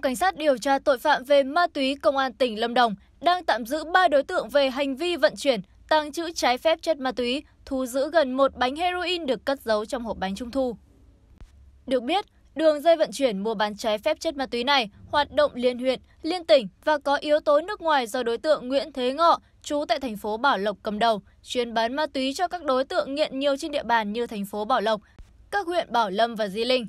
Phòng Cảnh sát điều tra tội phạm về ma túy Công an tỉnh Lâm Đồng đang tạm giữ 3 đối tượng về hành vi vận chuyển, tàng trữ trái phép chất ma túy, thu giữ gần một bánh heroin được cất giấu trong hộp bánh trung thu. Được biết, đường dây vận chuyển mua bán trái phép chất ma túy này hoạt động liên huyện, liên tỉnh và có yếu tố nước ngoài do đối tượng Nguyễn Thế Ngọ, trú tại thành phố Bảo Lộc cầm đầu, chuyên bán ma túy cho các đối tượng nghiện nhiều trên địa bàn như thành phố Bảo Lộc, các huyện Bảo Lâm và Di Linh.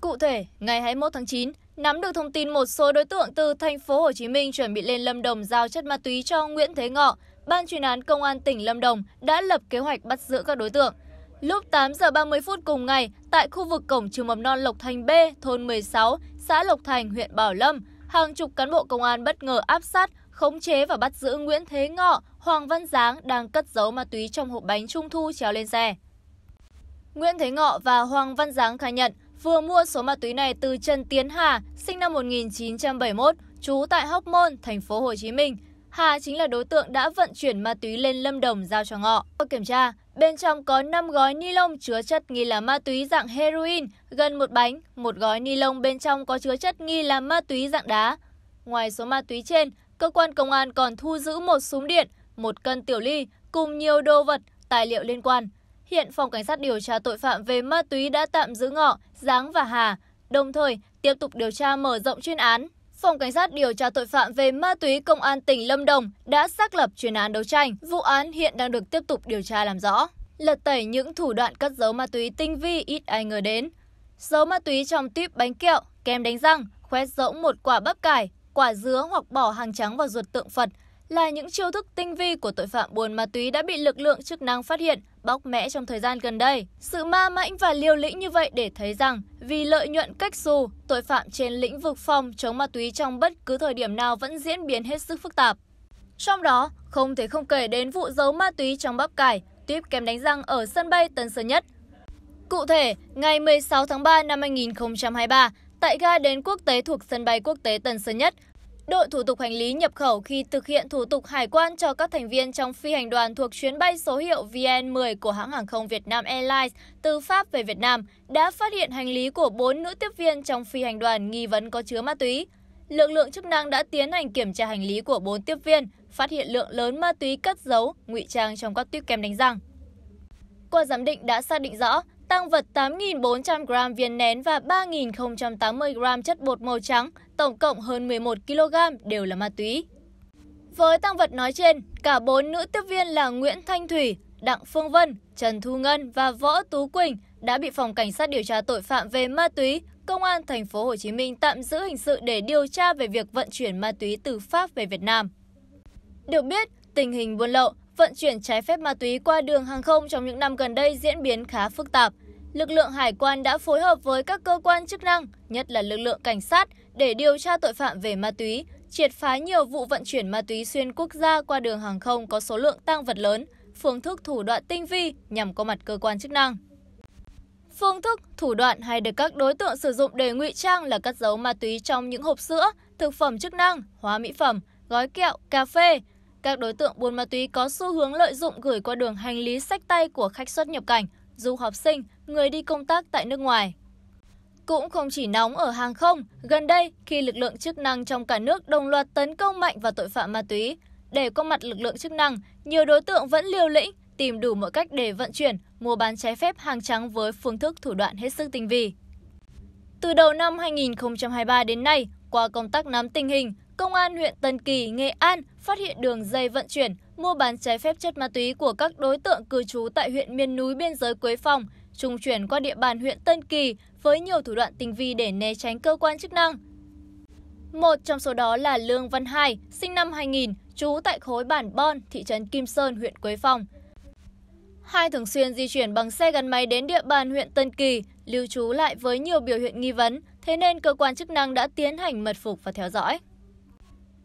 Cụ thể, ngày 21 tháng 9, Nắm được thông tin một số đối tượng từ thành phố Hồ Chí Minh chuẩn bị lên Lâm Đồng giao chất ma túy cho Nguyễn Thế Ngọ, ban chuyên án công an tỉnh Lâm Đồng đã lập kế hoạch bắt giữ các đối tượng. Lúc 8 giờ 30 phút cùng ngày, tại khu vực cổng trường mầm non Lộc Thành B, thôn 16, xã Lộc Thành, huyện Bảo Lâm, hàng chục cán bộ công an bất ngờ áp sát, khống chế và bắt giữ Nguyễn Thế Ngọ, Hoàng Văn Giáng đang cất giấu ma túy trong hộp bánh trung thu treo lên xe. Nguyễn Thế Ngọ và Hoàng Văn Giáng khai nhận vừa mua số ma túy này từ Trần Tiến Hà, sinh năm 1971, trú tại Hóc Môn, thành phố Hồ Chí Minh. Hà chính là đối tượng đã vận chuyển ma túy lên Lâm Đồng giao cho Ngọ. Qua kiểm tra, bên trong có 5 gói ni lông chứa chất nghi là ma túy dạng heroin, gần một bánh, một gói ni lông bên trong có chứa chất nghi là ma túy dạng đá. Ngoài số ma túy trên, cơ quan công an còn thu giữ một súng điện, một cân tiểu ly cùng nhiều đồ vật, tài liệu liên quan. Hiện Phòng Cảnh sát điều tra tội phạm về ma túy đã tạm giữ Ngọ, Giáng và Hà, đồng thời tiếp tục điều tra mở rộng chuyên án. Phòng Cảnh sát điều tra tội phạm về ma túy Công an tỉnh Lâm Đồng đã xác lập chuyên án đấu tranh. Vụ án hiện đang được tiếp tục điều tra làm rõ. Lật tẩy những thủ đoạn cất giấu ma túy tinh vi ít ai ngờ đến. Giấu ma túy trong tuyếp bánh kẹo, kem đánh răng, khoét rỗng một quả bắp cải, quả dứa hoặc bỏ hàng trắng vào ruột tượng Phật – là những chiêu thức tinh vi của tội phạm buôn ma túy đã bị lực lượng chức năng phát hiện bóc mẽ trong thời gian gần đây. Sự ma mãnh và liều lĩnh như vậy để thấy rằng vì lợi nhuận cách xù, tội phạm trên lĩnh vực phòng chống ma túy trong bất cứ thời điểm nào vẫn diễn biến hết sức phức tạp. Trong đó, không thể không kể đến vụ giấu ma túy trong bắp cải, tuyếp kèm đánh răng ở sân bay Tân Sơn Nhất. Cụ thể, ngày 16 tháng 3 năm 2023, tại ga đến quốc tế thuộc sân bay quốc tế Tân Sơn Nhất, đội thủ tục hành lý nhập khẩu khi thực hiện thủ tục hải quan cho các thành viên trong phi hành đoàn thuộc chuyến bay số hiệu VN10 của hãng hàng không Việt Nam Airlines từ Pháp về Việt Nam đã phát hiện hành lý của 4 nữ tiếp viên trong phi hành đoàn nghi vấn có chứa ma túy. Lực lượng chức năng đã tiến hành kiểm tra hành lý của 4 tiếp viên, phát hiện lượng lớn ma túy cất giấu, ngụy trang trong các tuyết kem đánh răng. Qua giám định đã xác định rõ, tăng vật 8.400 gram viên nén và 3.080 gram chất bột màu trắng, tổng cộng hơn 11 kg đều là ma túy. Với tăng vật nói trên, cả bốn nữ tiếp viên là Nguyễn Thanh Thủy, Đặng Phương Vân, Trần Thu Ngân và Võ Tú Quỳnh đã bị phòng cảnh sát điều tra tội phạm về ma túy Công an thành phố Hồ Chí Minh tạm giữ hình sự để điều tra về việc vận chuyển ma túy từ Pháp về Việt Nam. Được biết, tình hình buôn lậu vận chuyển trái phép ma túy qua đường hàng không trong những năm gần đây diễn biến khá phức tạp. Lực lượng hải quan đã phối hợp với các cơ quan chức năng, nhất là lực lượng cảnh sát, để điều tra tội phạm về ma túy, triệt phá nhiều vụ vận chuyển ma túy xuyên quốc gia qua đường hàng không có số lượng tăng vật lớn, phương thức thủ đoạn tinh vi nhằm có mặt cơ quan chức năng. Phương thức, thủ đoạn hay được các đối tượng sử dụng để ngụy trang là cất giấu ma túy trong những hộp sữa, thực phẩm chức năng, hóa mỹ phẩm, gói kẹo, cà phê, các đối tượng buôn ma túy có xu hướng lợi dụng gửi qua đường hành lý sách tay của khách xuất nhập cảnh, du học sinh, người đi công tác tại nước ngoài. Cũng không chỉ nóng ở hàng không, gần đây khi lực lượng chức năng trong cả nước đồng loạt tấn công mạnh vào tội phạm ma túy, để có mặt lực lượng chức năng, nhiều đối tượng vẫn liều lĩnh tìm đủ mọi cách để vận chuyển, mua bán trái phép hàng trắng với phương thức thủ đoạn hết sức tinh vi. Từ đầu năm 2023 đến nay, qua công tác nắm tình hình, Công an huyện Tân Kỳ, Nghệ An phát hiện đường dây vận chuyển, mua bán trái phép chất ma túy của các đối tượng cư trú tại huyện miền núi biên giới Quế Phòng, trung chuyển qua địa bàn huyện Tân Kỳ với nhiều thủ đoạn tinh vi để né tránh cơ quan chức năng. Một trong số đó là Lương Văn Hải, sinh năm 2000, trú tại khối Bản Bon, thị trấn Kim Sơn, huyện Quế Phòng. Hai thường xuyên di chuyển bằng xe gắn máy đến địa bàn huyện Tân Kỳ, lưu trú lại với nhiều biểu hiện nghi vấn, thế nên cơ quan chức năng đã tiến hành mật phục và theo dõi.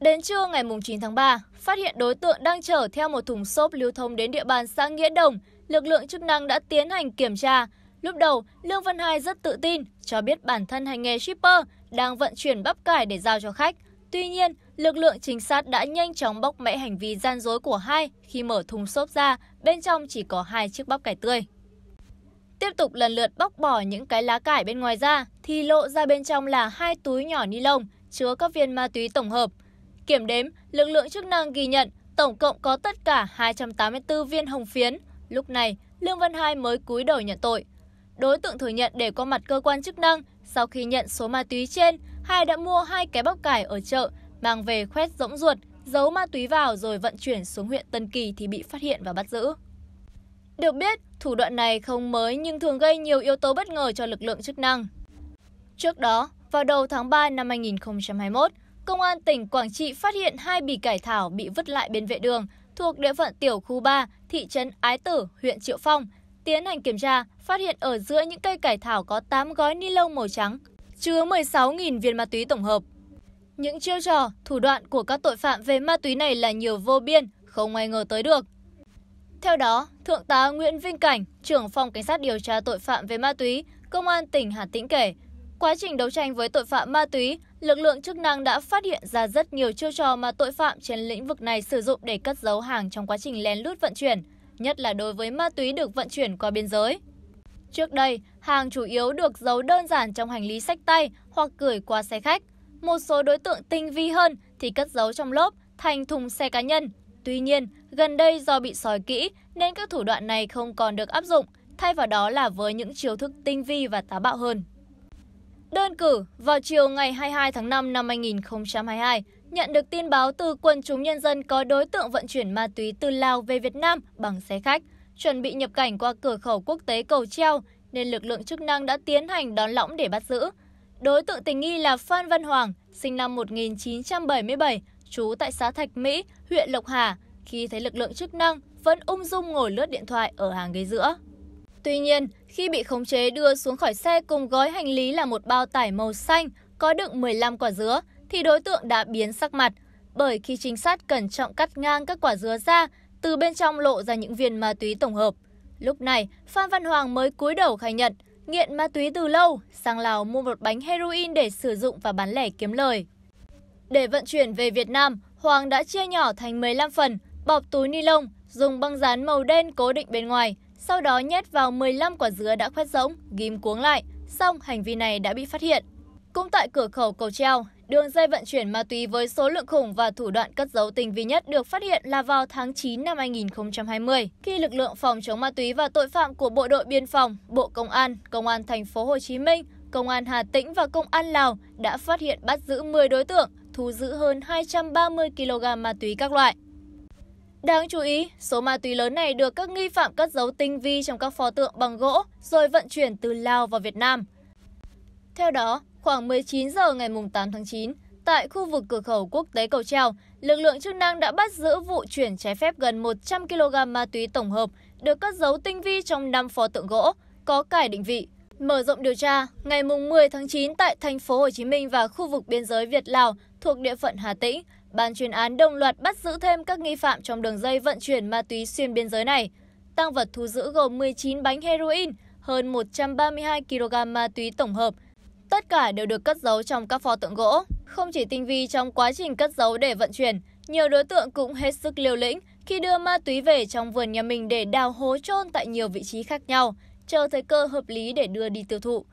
Đến trưa ngày 9 tháng 3, phát hiện đối tượng đang chở theo một thùng xốp lưu thông đến địa bàn xã Nghĩa Đồng, lực lượng chức năng đã tiến hành kiểm tra. Lúc đầu, Lương Văn Hai rất tự tin, cho biết bản thân hành nghề shipper, đang vận chuyển bắp cải để giao cho khách. Tuy nhiên, lực lượng trinh sát đã nhanh chóng bóc mẽ hành vi gian dối của Hai khi mở thùng xốp ra, bên trong chỉ có hai chiếc bắp cải tươi. Tiếp tục lần lượt bóc bỏ những cái lá cải bên ngoài ra, thì lộ ra bên trong là hai túi nhỏ ni lông chứa các viên ma túy tổng hợp – Kiểm đếm, lực lượng chức năng ghi nhận tổng cộng có tất cả 284 viên hồng phiến. Lúc này, Lương Văn Hai mới cúi đầu nhận tội. Đối tượng thừa nhận để qua mặt cơ quan chức năng, sau khi nhận số ma túy trên, Hai đã mua hai cái bắp cải ở chợ, mang về khoét rỗng ruột, giấu ma túy vào rồi vận chuyển xuống huyện Tân Kỳ thì bị phát hiện và bắt giữ. Được biết, thủ đoạn này không mới nhưng thường gây nhiều yếu tố bất ngờ cho lực lượng chức năng. Trước đó, vào đầu tháng 3 năm 2021, Công an tỉnh Quảng Trị phát hiện hai bì cải thảo bị vứt lại bên vệ đường thuộc địa phận tiểu khu 3, thị trấn Ái Tử, huyện Triệu Phong. Tiến hành kiểm tra, phát hiện ở giữa những cây cải thảo có 8 gói ni lông màu trắng, chứa 16.000 viên ma túy tổng hợp. Những chiêu trò, thủ đoạn của các tội phạm về ma túy này là nhiều vô biên, không ai ngờ tới được. Theo đó, Thượng tá Nguyễn Vinh Cảnh, trưởng phòng cảnh sát điều tra tội phạm về ma túy, Công an tỉnh Hà Tĩnh kể, quá trình đấu tranh với tội phạm ma túy, lực lượng chức năng đã phát hiện ra rất nhiều chiêu trò mà tội phạm trên lĩnh vực này sử dụng để cất giấu hàng trong quá trình lén lút vận chuyển, nhất là đối với ma túy được vận chuyển qua biên giới. Trước đây, hàng chủ yếu được giấu đơn giản trong hành lý sách tay hoặc gửi qua xe khách. Một số đối tượng tinh vi hơn thì cất giấu trong lốp thành thùng xe cá nhân. Tuy nhiên, gần đây do bị sòi kỹ nên các thủ đoạn này không còn được áp dụng, thay vào đó là với những chiêu thức tinh vi và tá bạo hơn. Đơn cử, vào chiều ngày 22 tháng 5 năm 2022, nhận được tin báo từ quần chúng nhân dân có đối tượng vận chuyển ma túy từ Lào về Việt Nam bằng xe khách, chuẩn bị nhập cảnh qua cửa khẩu quốc tế Cầu Treo, nên lực lượng chức năng đã tiến hành đón lõng để bắt giữ. Đối tượng tình nghi là Phan Văn Hoàng, sinh năm 1977, trú tại xã Thạch Mỹ, huyện Lộc Hà, khi thấy lực lượng chức năng vẫn ung dung ngồi lướt điện thoại ở hàng ghế giữa. Tuy nhiên, khi bị khống chế đưa xuống khỏi xe cùng gói hành lý là một bao tải màu xanh có đựng 15 quả dứa, thì đối tượng đã biến sắc mặt. Bởi khi trinh sát cẩn trọng cắt ngang các quả dứa ra, từ bên trong lộ ra những viên ma túy tổng hợp. Lúc này, Phan Văn Hoàng mới cúi đầu khai nhận, nghiện ma túy từ lâu, sang Lào mua một bánh heroin để sử dụng và bán lẻ kiếm lời. Để vận chuyển về Việt Nam, Hoàng đã chia nhỏ thành 15 phần, bọc túi ni lông, dùng băng dán màu đen cố định bên ngoài, sau đó nhét vào 15 quả dứa đã khoét rỗng, ghim cuống lại. Xong, hành vi này đã bị phát hiện. Cũng tại cửa khẩu cầu treo, đường dây vận chuyển ma túy với số lượng khủng và thủ đoạn cất giấu tinh vi nhất được phát hiện là vào tháng 9 năm 2020, khi lực lượng phòng chống ma túy và tội phạm của Bộ đội Biên phòng, Bộ Công an, Công an thành phố Hồ Chí Minh, Công an Hà Tĩnh và Công an Lào đã phát hiện bắt giữ 10 đối tượng, thu giữ hơn 230 kg ma túy các loại. Đáng chú ý, số ma túy lớn này được các nghi phạm cất giấu tinh vi trong các pho tượng bằng gỗ rồi vận chuyển từ Lào vào Việt Nam. Theo đó, khoảng 19 giờ ngày 8 tháng 9, tại khu vực cửa khẩu quốc tế Cầu Treo, lực lượng chức năng đã bắt giữ vụ chuyển trái phép gần 100 kg ma túy tổng hợp được cất giấu tinh vi trong 5 pho tượng gỗ, có cải định vị. Mở rộng điều tra, ngày 10 tháng 9 tại thành phố Hồ Chí Minh và khu vực biên giới Việt Lào thuộc địa phận Hà Tĩnh, Ban chuyên án đồng loạt bắt giữ thêm các nghi phạm trong đường dây vận chuyển ma túy xuyên biên giới này. Tăng vật thu giữ gồm 19 bánh heroin, hơn 132 kg ma túy tổng hợp. Tất cả đều được cất giấu trong các pho tượng gỗ. Không chỉ tinh vi trong quá trình cất giấu để vận chuyển, nhiều đối tượng cũng hết sức liều lĩnh khi đưa ma túy về trong vườn nhà mình để đào hố trôn tại nhiều vị trí khác nhau, chờ thời cơ hợp lý để đưa đi tiêu thụ.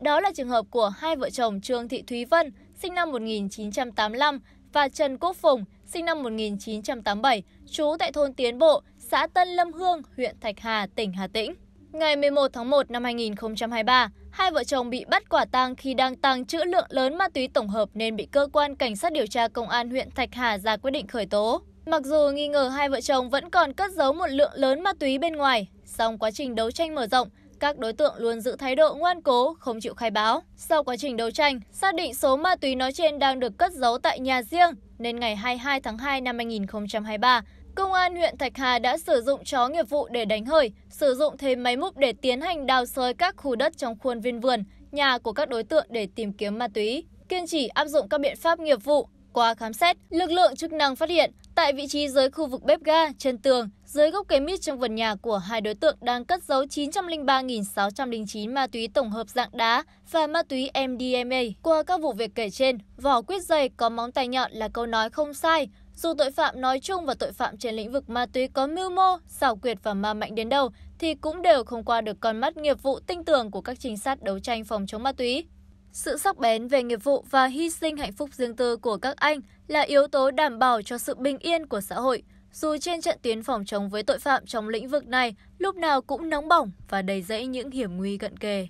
Đó là trường hợp của hai vợ chồng Trương Thị Thúy Vân, sinh năm 1985 và Trần Quốc Phùng, sinh năm 1987, trú tại thôn Tiến Bộ, xã Tân Lâm Hương, huyện Thạch Hà, tỉnh Hà Tĩnh. Ngày 11 tháng 1 năm 2023, hai vợ chồng bị bắt quả tang khi đang tàng trữ lượng lớn ma túy tổng hợp nên bị cơ quan cảnh sát điều tra công an huyện Thạch Hà ra quyết định khởi tố. Mặc dù nghi ngờ hai vợ chồng vẫn còn cất giấu một lượng lớn ma túy bên ngoài, song quá trình đấu tranh mở rộng, các đối tượng luôn giữ thái độ ngoan cố, không chịu khai báo. Sau quá trình đấu tranh, xác định số ma túy nói trên đang được cất giấu tại nhà riêng, nên ngày 22 tháng 2 năm 2023, Công an huyện Thạch Hà đã sử dụng chó nghiệp vụ để đánh hơi, sử dụng thêm máy múc để tiến hành đào sới các khu đất trong khuôn viên vườn, nhà của các đối tượng để tìm kiếm ma túy. Kiên trì áp dụng các biện pháp nghiệp vụ, qua khám xét, lực lượng chức năng phát hiện Tại vị trí dưới khu vực bếp ga, chân tường, dưới gốc cây mít trong vườn nhà của hai đối tượng đang cất giấu 903.609 ma túy tổng hợp dạng đá và ma túy MDMA. Qua các vụ việc kể trên, vỏ quyết dày có móng tay nhọn là câu nói không sai. Dù tội phạm nói chung và tội phạm trên lĩnh vực ma túy có mưu mô, xảo quyệt và ma mạnh đến đâu thì cũng đều không qua được con mắt nghiệp vụ tinh tường của các trinh sát đấu tranh phòng chống ma túy sự sắc bén về nghiệp vụ và hy sinh hạnh phúc riêng tư của các anh là yếu tố đảm bảo cho sự bình yên của xã hội dù trên trận tuyến phòng chống với tội phạm trong lĩnh vực này lúc nào cũng nóng bỏng và đầy rẫy những hiểm nguy cận kề